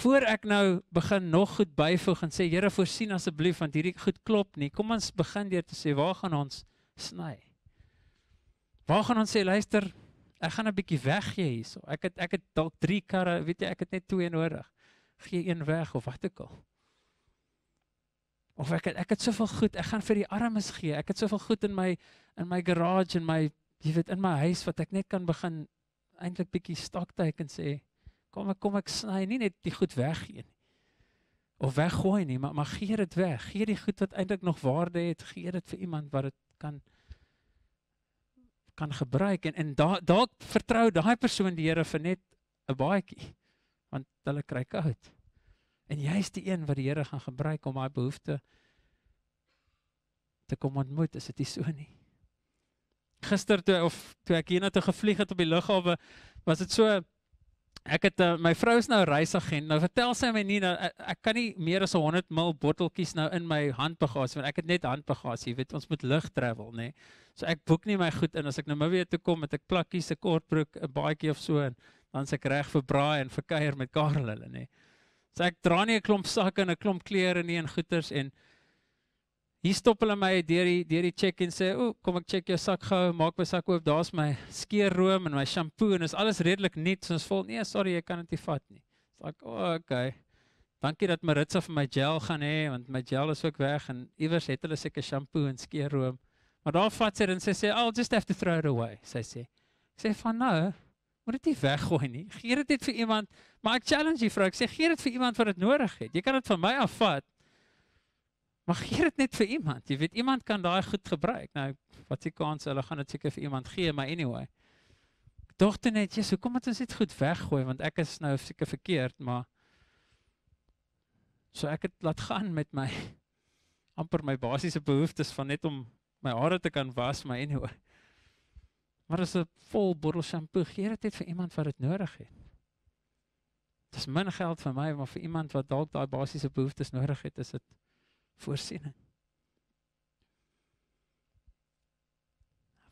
Voor ek nou begin nog goed byvoeg en sê Here voorsien asseblief want hierdie goed klop nie. Kom ons begin deur te sê waar gaan ons sny? Waar gaan ons sê luister, ek gaan 'n bietjie weggee hierso. Ek het ek het dalk 3 karre, weet jy, ek het net 2 nodig. Gee een weg of wat ook al. Of ek het, ek het soveel goed, ek gaan vir die armes gee. Ek het soveel goed in my in my garage en my jy weet in my huis wat ek net kan begin eintlik bietjie stokteken sê. Kom ek kom ek sny nie net die goed weggee nie. Of weggooi nie, maar maar gee dit weg. Gee die goed wat eintlik nog waarde het, gee dit vir iemand wat dit kan kan gebruik en en dalk da, vertrou daai persoon die Here vir net 'n baadjie want hulle kry koud. En jy's die een wat die Here gaan gebruik om daai behoefte te kom ontmoet, is dit nie so nie. Gister toe of toe ek hierna toe gevlieg het op die lughawe, was dit so Ek het uh, my vrou is nou 'n reisagent. Nou vertel sy my nie nou ek, ek kan nie meer as 100 ml botteltjies nou in my handbagasie want ek het net handbagasie. Jy weet ons moet lug travel, nê. So ek boek nie my goed in as ek nou my weer toe kom met 'n plakkie se kortbroek, 'n baadjie of so en dan se ek reg vir braai en vir kuier met Karel hulle, nê. So ek dra nie 'n klomp sakke en 'n klomp klere nie en goeders en Hier stop hulle my deur die deur die check en sê, "O, kom ek check jou sak gou, maak my sak oop. Daar's my skeerroom en my shampoo en is alles redelik nuut, so ons vol. Nee, sorry, ek kan dit nie vat nie." Sê ek, "O, okay. Dankie dat Maritza vir my gel gaan hê, want my gel is ook weg en iewers het hulle seker shampoo en skeerroom." Maar dan vat sy dit en sy sê, "I'll just have to throw it away," sê sy. Ek sê, "Van nou, moet dit nie weggooi nie. Geer dit net vir iemand, maar ek challenge jy vrou, ek sê geer dit vir iemand wat dit nodig het. Jy kan dit van my af vat." Maar gee dit net vir iemand. Jy weet iemand kan daai goed gebruik. Nou wat se kans hulle gaan dit seker vir iemand gee, maar anyway. Dogte net, jy sê kom ons het dit goed weggooi want ek is nou seker verkeerd, maar so ek het laat gaan met my amper my basiese behoeftes van net om my hare te kan was, maar anyway. Maar as 'n vol bottel shampoo gee dit net vir iemand wat dit nodig het. Dis min geld vir my, maar vir iemand wat dalk daai basiese behoeftes nodig het, is dit voorsiening.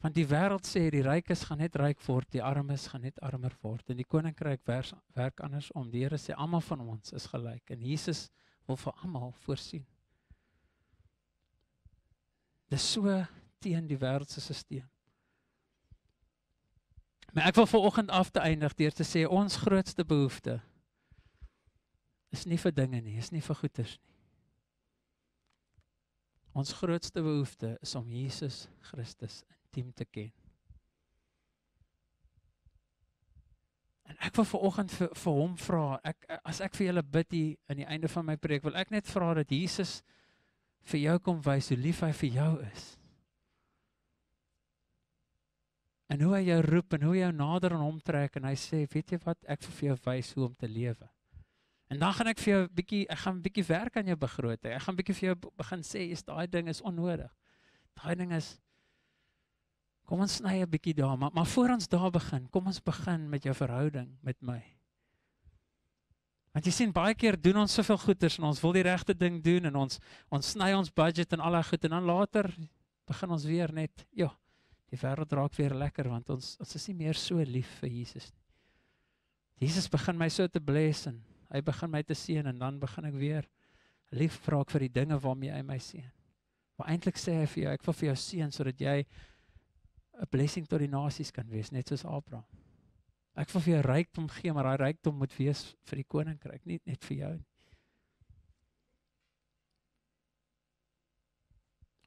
Want die wêreld sê die rykes gaan net ryk word, die armes gaan net armer word en die koninkryk vers, werk andersom. Die Here sê almal van ons is gelyk en Jesus wil vir almal voorsien. Dis so teen die wêreld se stelsel. Maar ek wil vanoggend af te eindig deur te sê ons grootste behoefte is nie vir dinge nie, is nie vir goederes nie. Ons grootste behoefte is om Jesus Christus intiem te ken. En ek wil ver oggend vir vir hom vra. Ek as ek vir julle bid hier aan die einde van my preek, wil ek net vra dat Jesus vir jou kom wys hoe lief hy vir jou is. En hoe hy jou roep en hoe jy nader aan hom trek en hy sê, "Weet jy wat? Ek wil vir jou wys hoe om te lewe." En dan gaan ek vir jou 'n bietjie ek gaan 'n bietjie werk aan jou begroting. Ek gaan 'n bietjie vir jou begin sê, is daai ding is onnodig. Daai ding is Kom ons sny 'n bietjie daar, maar maar voor ons daar begin, kom ons begin met jou verhouding met my. Want jy sien baie keer doen ons soveel goeders en ons wil die regte ding doen en ons ons sny ons budget en al daai goed en dan later begin ons weer net, ja, die wêreld raak weer lekker want ons ons is nie meer so lief vir Jesus nie. Jesus begin my so te bless en Hy begin my te seën en dan begin ek weer lief vraak vir die dinge waarmee hy my seën. Maar eintlik sê hy vir jou, ek wil vir jou seën sodat jy 'n blessing tot die nasies kan wees, net soos Abraham. Ek wil vir jou rykdom gee, maar daai rykdom moet wees vir die koninkryk, nie net vir jou nie.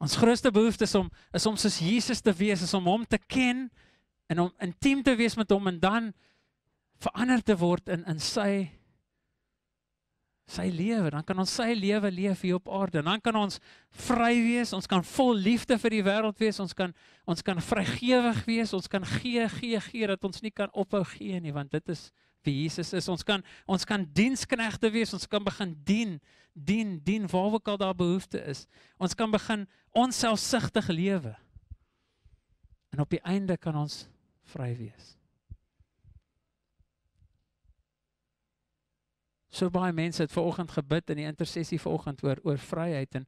Ons grootste behoefte is om is om soos Jesus te wees, is om hom te ken en om intiem te wees met hom en dan verander te word in in sy sy lewe, dan kan ons sy lewe leef hier op aarde. Dan kan ons vry wees, ons kan vol liefde vir die wêreld wees, ons kan ons kan vrygewig wees, ons kan gee, gee, gee dat ons nie kan ophou gee nie, want dit is wie Jesus is. Ons kan ons kan diensknegte wees, ons kan begin dien, dien, dien waar ook al daar behoefte is. Ons kan begin onsselfsugtig lewe. En op die einde kan ons vry wees. So baie mense het vanoggend gebid in die intersessie vanoggend oor oor vryheid en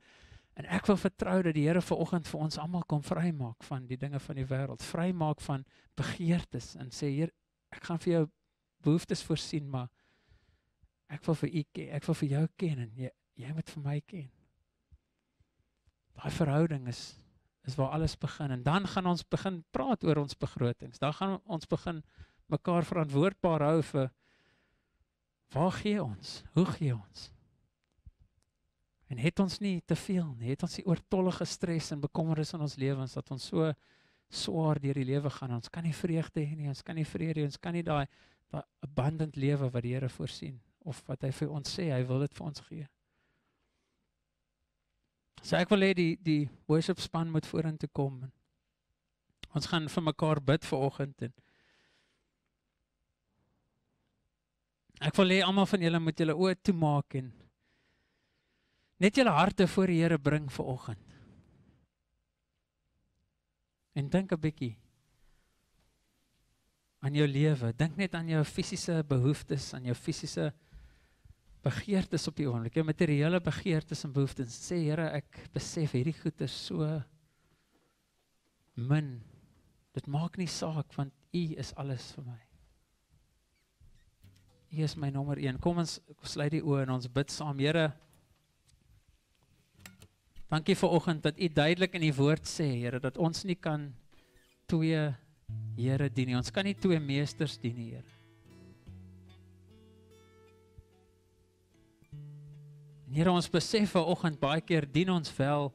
en ek wil vertrou dat die Here vanoggend vir ons almal kom vrymaak van die dinge van die wêreld, vrymaak van begeertes en sê Heer, ek gaan vir jou behoeftes voorsien, maar ek wil vir u ken, ek wil vir jou ken en jy jy moet vir my ken. Daai verhouding is is waar alles begin en dan gaan ons begin praat oor ons begrotings. Dan gaan ons begin mekaar verantwoordbaar hou vir Waar gee ons? Hoe gee ons? En het ons nie te veel nie. Het ons nie oortollige stres en bekommernisse in ons lewens dat ons so swaar deur die lewe gaan. Ons kan nie vreugde hê nie. Ons kan nie vrede hê. Ons kan nie daai abundant lewe wat die Here voorsien of wat hy vir ons sê hy wil dit vir ons gee. So ek wil hê die die worship span moet vorentoe kom. Ons gaan vir mekaar bid vanoggend en Ek wil hê almal van julle moet julle oë toemaak en net julle harte voor die Here bring vir oggend. En dink 'n bietjie aan jou lewe. Dink net aan jou fisiese behoeftes, aan jou fisiese begeertes op die oomblik, jou materiële begeertes en behoeftes. Sê Here, ek besef hierdie goed is so min. Dit maak nie saak want U is alles vir my. U is my nommer 1. Kom ons sluit die oë en ons bid saam. Here, dankie vir oggend dat U duidelik in U woord sê, Here, dat ons nie kan twee Here dien nie. Ons kan nie twee meesters dien nie, Here. Here ons besef ver oggend baie keer dien ons wel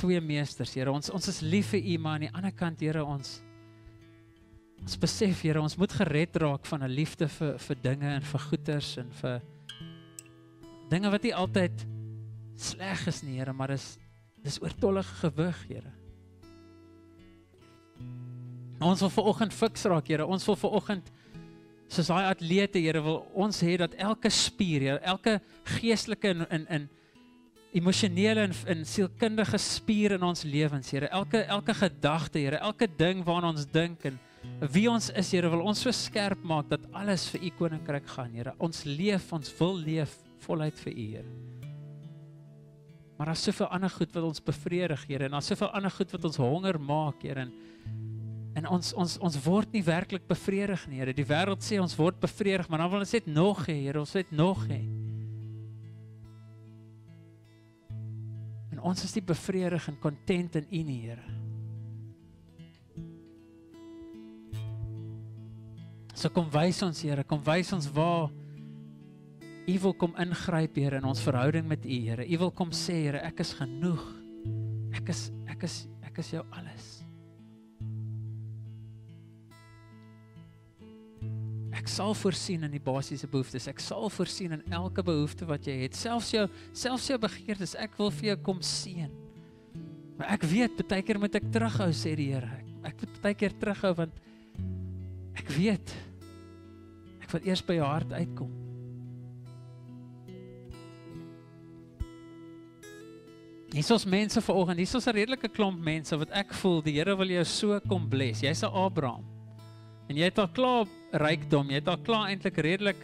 twee meesters Here ons ons is lief vir U maar aan die ander kant Here ons Ons besef, Here, ons moet gered raak van 'n liefde vir vir dinge en vir goederes en vir dinge wat nie altyd sleg is nie, Here, maar dis dis oortollige gewig, Here. Ons wil vanoggend fiks raak, Here. Ons wil vanoggend soos daai atlete, Here, wil ons hê dat elke spier, Here, elke geestelike en in in emosionele en in sielkundige spier in ons lewens, Here, elke elke gedagte, Here, elke ding waaraan ons dink en wie ons is, Here, wil ons so skerp maak dat alles vir u koninkryk gaan, Here. Ons leef, ons wil leef voluit vir u, Heer. Maar daar's soveel ander goed wat ons bevredig, Here, en daar's soveel ander goed wat ons honger maak, Here, en en ons ons ons word nie werklik bevredig nie, Here. Die wêreld sê ons word bevredig, maar dan wil ons net nog hê, Here, ons wil nog hê. En ons is nie bevredig en content in U nie, Here. So kom wys ons, Here, kom wys ons waar U wil kom ingryp, Here, in ons verhouding met U, Here. U wil kom sê, Here, ek is genoeg. Ek is ek is ek is jou alles. Ek sal voorsien in die basiese behoeftes. Ek sal voorsien in elke behoefte wat jy het, selfs jou selfs jou begeertes. Ek wil vir jou kom seën. Maar ek weet, baie keer moet ek terughou, sê die Here. Ek moet baie keer terughou want ek weet Ek wil eers by jou hart uitkom. Dis ons mense vanoggend, dis ons 'n redelike klomp mense wat ek voel die Here wil jou so kom bless. Jy's 'n Abraham. En jy het al klaar rykdom, jy het al klaar eintlik redelik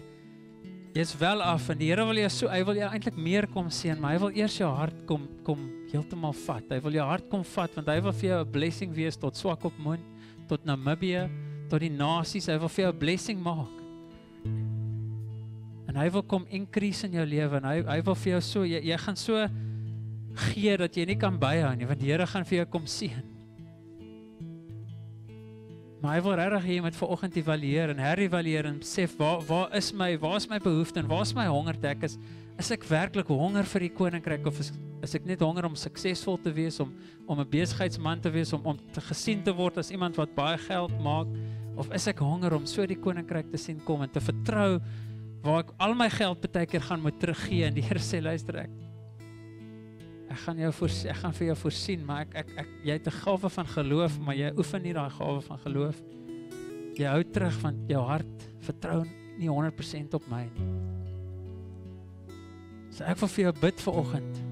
jy's wel af en die Here wil jou so hy wil jou eintlik meer kom sien, maar hy wil eers jou hart kom kom heeltemal vat. Hy wil jou hart kom vat want hy wil vir jou 'n blessing wees tot Swakopmund, tot Namibië, tot die nasies. Hy wil vir jou 'n blessing maak. En hy wil kom increase in jou lewe en hy hy wil vir jou so jy, jy gaan so gee dat jy nie kan byhou nie want die Here gaan vir jou kom seën. Maar hy wil regtig hê jy moet vanoggend evalueer en herëvalueer en besef waar waar is my waar is my behoeftes en waar is my honger ek is is ek werklik honger vir die koninkryk of is is ek net honger om suksesvol te wees om om 'n besigheidsman te wees om om te gesien te word as iemand wat baie geld maak? Of is ek honger om so die koninkryk te sien kom en te vertrou waar ek al my geld baie keer gaan moet teruggee en die Here sê luister ek ek gaan jou voorsien, ek gaan vir jou voorsien maar ek ek, ek jy het 'n gawe van geloof maar jy oefen nie daai gawe van geloof jy hou terug want jou hart vertrou nie 100% op my nie. So ek wil vir jou bid vir oggend. Hmm.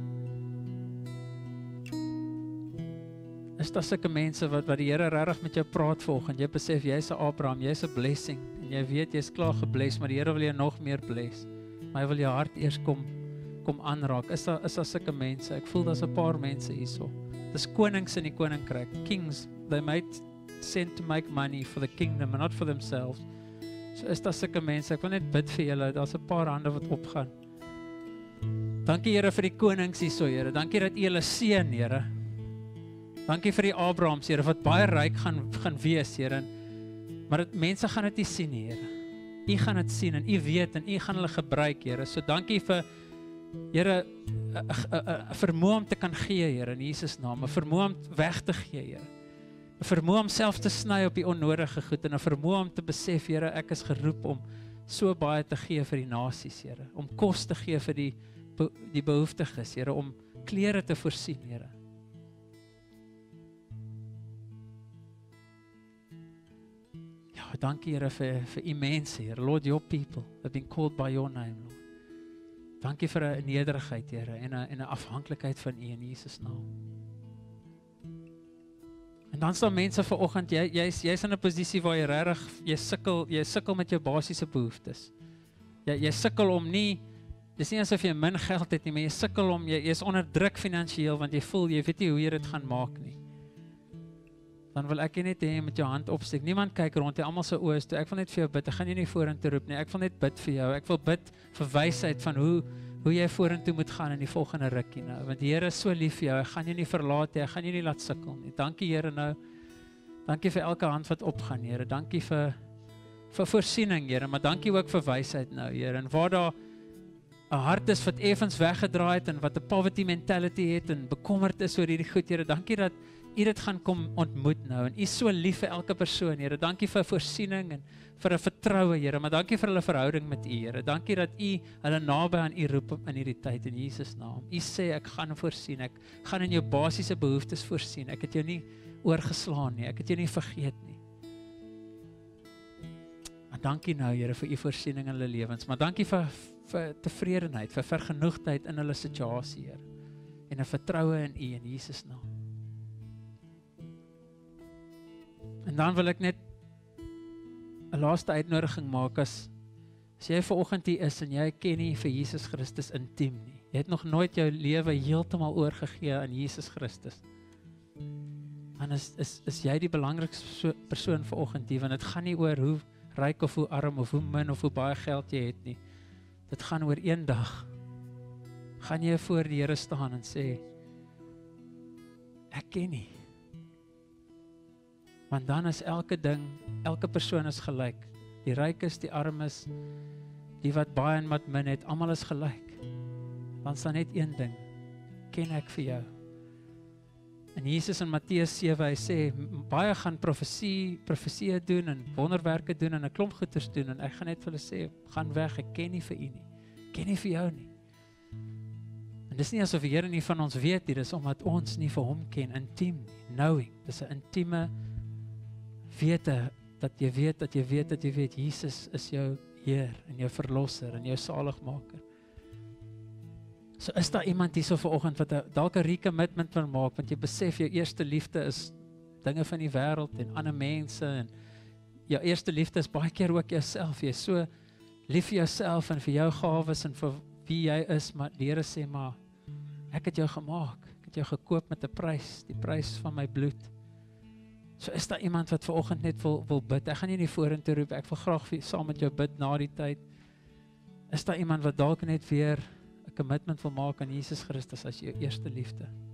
is daar sulke mense wat wat die Here regtig met jou praat vanoggend. Jy besef jy's 'n Abraham, jy's 'n blessing en jy weet jy's klaar gebless, maar die Here wil jou nog meer bless. Maar hy wil jou hart eers kom kom aanraak. Is daar is daar sulke mense? Ek voel daar's 'n paar mense hierso. Dis konings in die koninkryk. Kings, they might send to make money for the kingdom and not for themselves. So is daar sulke mense? Ek wil net bid vir julle. Daar's 'n paar hande wat opgaan. Dankie Here vir die konings hierso, Here. Dankie dat U hulle seën, Here. Dankie vir die Abrahams, Here, wat baie ryk gaan gaan wees, Here. Maar dit mense gaan dit nie sien, Here. U gaan dit sien en u weet en u gaan hulle gebruik, Here. So dankie vir Here 'n vermoë om te kan gee, Here, in Jesus naam, 'n vermoë om weg te gee, Here. 'n Vermoë om self te sny op die onnodige goed en 'n vermoë om te besef, Here, ek is geroep om so baie te gee vir die nasies, Here, om kos te gee vir die die behoeftiges, Here, om klere te voorsien, Here. Thank you, Lord, for, for immense, Lord. Lord, your people have been called by your name, Lord. Thank you for a nederigheid, Here, and a, and a afhanklikheid van you in Jesus' name. En dan staan mense ver oggend jy jy's jy's in 'n posisie waar jy regtig jy sukkel jy sukkel met jou basiese behoeftes. Jy jy sukkel om nie dis nie asof jy min geld het nie, maar jy sukkel om jy, jy is onder druk finansiëel want jy voel jy weet nie hoe jy dit gaan maak nie dan wil ek net hê met jou hand opsteek. Niemand kyk rond nie, almal se oë is toe. Ek wil net vir jou bid. Ek gaan jou nie vorentoe roep nie. Ek wil net bid vir jou. Ek wil bid vir wysheid van hoe hoe jy vorentoe moet gaan in die volgende rukkie nou. Want die Here is so lief vir jou. Hy gaan jou nie verlaat nie. Hy gaan jou nie laat sukkel nie. Dankie Here nou. Dankie vir elke hand wat opgaan, Here. Dankie vir vir voorsiening, Here, maar dankie ook vir wysheid nou, Here. En waar daar 'n hart is wat effens weggedraai het en wat 'n poverty mentality het en bekommerd is oor hierdie goed, Here, dankie dat u dit gaan kom ontmoet nou en u is so lief vir elke persoon Here. Dankie vir voorsiening en vir 'n vertroue Here, maar dankie vir hulle verhouding met u Here. Dankie dat u hulle naby aan u roep in hierdie tyd in Jesus naam. U sê ek gaan voorsien. Ek gaan in jou basiese behoeftes voorsien. Ek het jou nie oorgeslaan nie. Ek het jou nie vergeet nie. Maar dankie nou Here vir u voorsiening in hulle lewens, maar dankie vir vir tevredenheid, vir vergenoegdheid in hulle situasie Here en 'n vertroue in u in Jesus naam. En dan wil ek net 'n laaste uitnodiging maak as as jy ver oggend hier is en jy ken nie vir Jesus Christus intiem nie. Jy het nog nooit jou lewe heeltemal oorgegee aan Jesus Christus. Want is is is jy die belangrikste persoon ver oggend hier want dit gaan nie oor hoe ryk of hoe arm of hoe min of hoe baie geld jy het nie. Dit gaan oor eendag gaan jy voor die Here staan en sê ek ken nie Want dan is elke ding, elke persoon is gelyk. Die ryk is, die arm is, die wat baie en wat min het, almal is gelyk. Want staan net een ding. Ken ek vir jou? En Jesus in Matteus 7 hy sê baie gaan profesie, profesie doen en wonderwerke doen en 'n klomp goeders doen en ek gaan net vir hulle sê gaan weg, ek ken nie vir u nie. Ken nie vir jou nie. En dis nie asof die Here nie van ons weet nie, dis omdat ons nie vir hom ken intiem nie. Knowing, dis 'n intieme weet dat jy weet dat jy weet dat jy weet Jesus is jou Heer en jou verlosser en jou saligmaker. So is daar iemand hierso vanoggend wat dalk 'n recommitment wil maak want jy besef jou eerste liefde is dinge van die wêreld en ander mense en jou eerste liefde is baie keer ook jouself. Jy's so lief vir jouself en vir jou gawes en vir wie jy is, maar Here sê maar ek het jou gemaak. Ek het jou gekoop met 'n prys, die prys van my bloed. So is daar iemand wat ver oggend net wil wil bid. Ek gaan nie nie vorentoe roep. Ek wil graag vir saam met jou bid na die tyd. Is daar iemand wat dalk net weer 'n commitment wil maak aan Jesus Christus as jou eerste liefde? Mm.